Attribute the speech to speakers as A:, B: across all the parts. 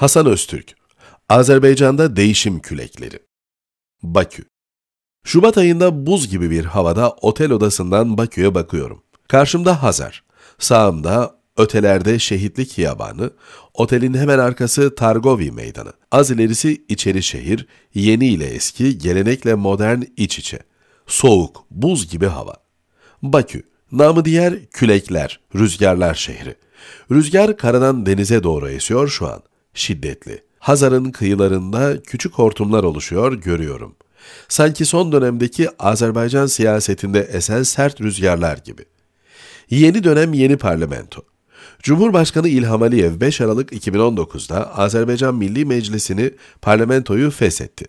A: Hasan Öztürk, Azerbaycan'da değişim külekleri. Bakü. Şubat ayında buz gibi bir havada otel odasından Bakü'ye bakıyorum. Karşımda Hazar, sağımda ötelerde şehitlik hiyabanı, otelin hemen arkası Targovi meydanı. Az ilerisi içeri şehir, yeni ile eski, gelenekle modern iç içe. Soğuk, buz gibi hava. Bakü, namı diğer külekler, rüzgarlar şehri. Rüzgar karadan denize doğru esiyor şu an şiddetli. Hazar'ın kıyılarında küçük hortumlar oluşuyor görüyorum. Sanki son dönemdeki Azerbaycan siyasetinde esen sert rüzgarlar gibi. Yeni dönem yeni parlamento. Cumhurbaşkanı İlham Aliyev 5 Aralık 2019'da Azerbaycan Milli Meclisi'ni parlamentoyu feshetti.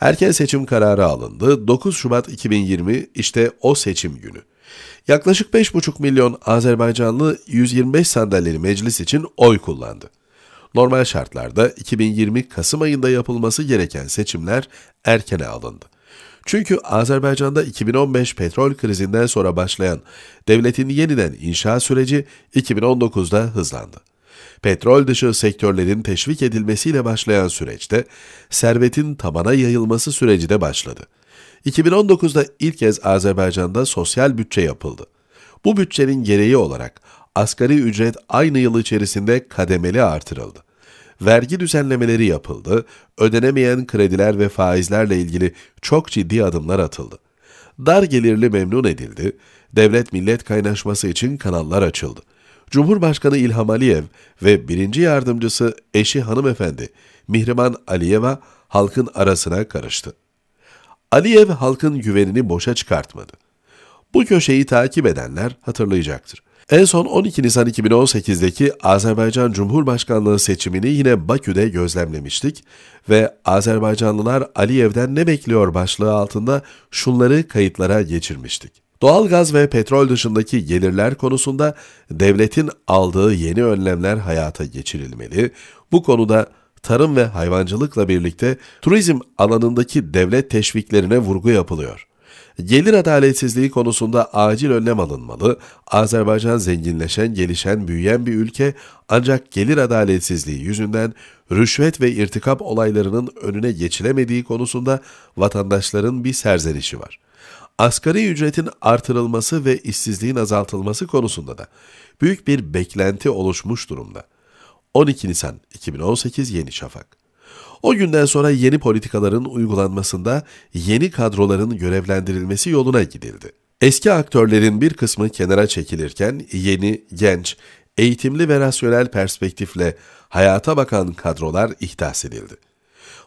A: Erken seçim kararı alındı. 9 Şubat 2020 işte o seçim günü. Yaklaşık 5,5 milyon Azerbaycanlı 125 sandalyeli meclis için oy kullandı. Normal şartlarda 2020 Kasım ayında yapılması gereken seçimler erkene alındı. Çünkü Azerbaycan'da 2015 petrol krizinden sonra başlayan devletin yeniden inşa süreci 2019'da hızlandı. Petrol dışı sektörlerin teşvik edilmesiyle başlayan süreçte servetin tabana yayılması süreci de başladı. 2019'da ilk kez Azerbaycan'da sosyal bütçe yapıldı. Bu bütçenin gereği olarak asgari ücret aynı yıl içerisinde kademeli artırıldı vergi düzenlemeleri yapıldı, ödenemeyen krediler ve faizlerle ilgili çok ciddi adımlar atıldı. Dar gelirli memnun edildi, devlet-millet kaynaşması için kanallar açıldı. Cumhurbaşkanı İlham Aliyev ve birinci yardımcısı eşi hanımefendi Mihriman Aliyeva halkın arasına karıştı. Aliyev halkın güvenini boşa çıkartmadı. Bu köşeyi takip edenler hatırlayacaktır. En son 12 Nisan 2018'deki Azerbaycan Cumhurbaşkanlığı seçimini yine Bakü'de gözlemlemiştik ve Azerbaycanlılar Aliyev'den ne bekliyor başlığı altında şunları kayıtlara geçirmiştik. Doğalgaz ve petrol dışındaki gelirler konusunda devletin aldığı yeni önlemler hayata geçirilmeli. Bu konuda tarım ve hayvancılıkla birlikte turizm alanındaki devlet teşviklerine vurgu yapılıyor. Gelir adaletsizliği konusunda acil önlem alınmalı. Azerbaycan zenginleşen, gelişen, büyüyen bir ülke ancak gelir adaletsizliği yüzünden rüşvet ve irtikap olaylarının önüne geçilemediği konusunda vatandaşların bir serzenişi var. Asgari ücretin artırılması ve işsizliğin azaltılması konusunda da büyük bir beklenti oluşmuş durumda. 12 Nisan 2018 Yeni Şafak o günden sonra yeni politikaların uygulanmasında yeni kadroların görevlendirilmesi yoluna gidildi. Eski aktörlerin bir kısmı kenara çekilirken yeni, genç, eğitimli ve rasyonel perspektifle hayata bakan kadrolar ihdas edildi.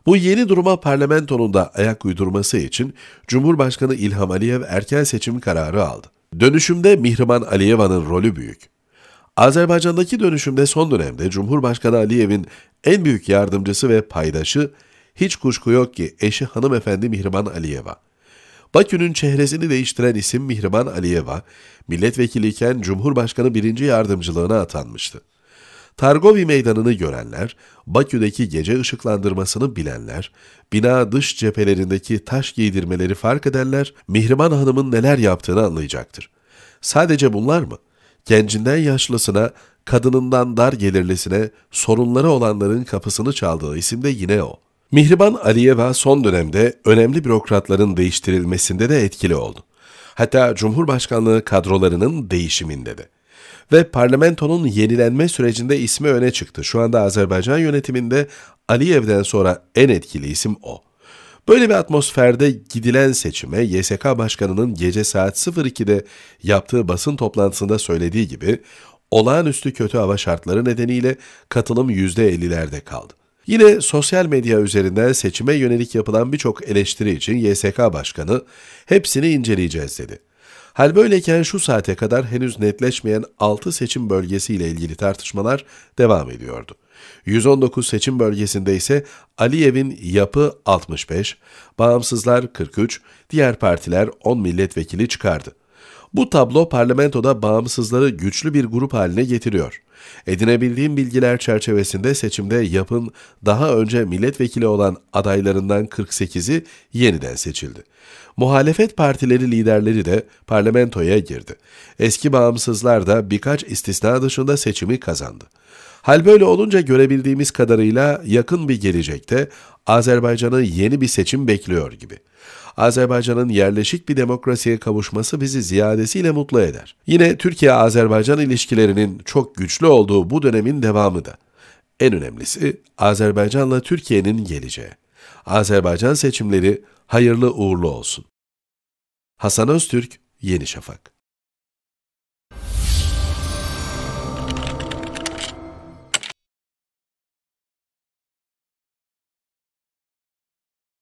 A: Bu yeni duruma parlamentonun da ayak uydurması için Cumhurbaşkanı İlham Aliyev erken seçim kararı aldı. Dönüşümde Mihriman Aliyeva'nın rolü büyük. Azerbaycan'daki dönüşümde son dönemde Cumhurbaşkanı Aliyev'in en büyük yardımcısı ve paydaşı hiç kuşku yok ki eşi hanımefendi Mihriban Aliyeva. Bakü'nün çehresini değiştiren isim Mihriban Aliyeva, milletvekiliyken Cumhurbaşkanı birinci yardımcılığına atanmıştı. Targovi meydanını görenler, Bakü'deki gece ışıklandırmasını bilenler, bina dış cephelerindeki taş giydirmeleri fark edenler, Mihriban Hanım'ın neler yaptığını anlayacaktır. Sadece bunlar mı? gencinden yaşlısına, kadınından dar gelirlisine sorunları olanların kapısını çaldığı isim de yine o. Mihriban Aliyeva son dönemde önemli bürokratların değiştirilmesinde de etkili oldu. Hatta Cumhurbaşkanlığı kadrolarının değişiminde de. Ve parlamentonun yenilenme sürecinde ismi öne çıktı. Şu anda Azerbaycan yönetiminde Aliyev'den sonra en etkili isim o. Böyle bir atmosferde gidilen seçime YSK Başkanı'nın gece saat 02'de yaptığı basın toplantısında söylediği gibi olağanüstü kötü hava şartları nedeniyle katılım %50'lerde kaldı. Yine sosyal medya üzerinden seçime yönelik yapılan birçok eleştiri için YSK Başkanı hepsini inceleyeceğiz dedi. Hal böyleyken şu saate kadar henüz netleşmeyen 6 seçim bölgesiyle ilgili tartışmalar devam ediyordu. 119 seçim bölgesinde ise Aliyev'in yapı 65, bağımsızlar 43, diğer partiler 10 milletvekili çıkardı. Bu tablo parlamentoda bağımsızları güçlü bir grup haline getiriyor. Edinebildiğim bilgiler çerçevesinde seçimde yapın daha önce milletvekili olan adaylarından 48'i yeniden seçildi. Muhalefet partileri liderleri de parlamentoya girdi. Eski bağımsızlar da birkaç istisna dışında seçimi kazandı. Hal böyle olunca görebildiğimiz kadarıyla yakın bir gelecekte Azerbaycan'ı yeni bir seçim bekliyor gibi. Azerbaycan'ın yerleşik bir demokrasiye kavuşması bizi ziyadesiyle mutlu eder. Yine Türkiye-Azerbaycan ilişkilerinin çok güçlü olduğu bu dönemin devamı da. En önemlisi Azerbaycan'la Türkiye'nin geleceği. Azerbaycan seçimleri hayırlı uğurlu olsun. Hasan Öztürk, Yeni Şafak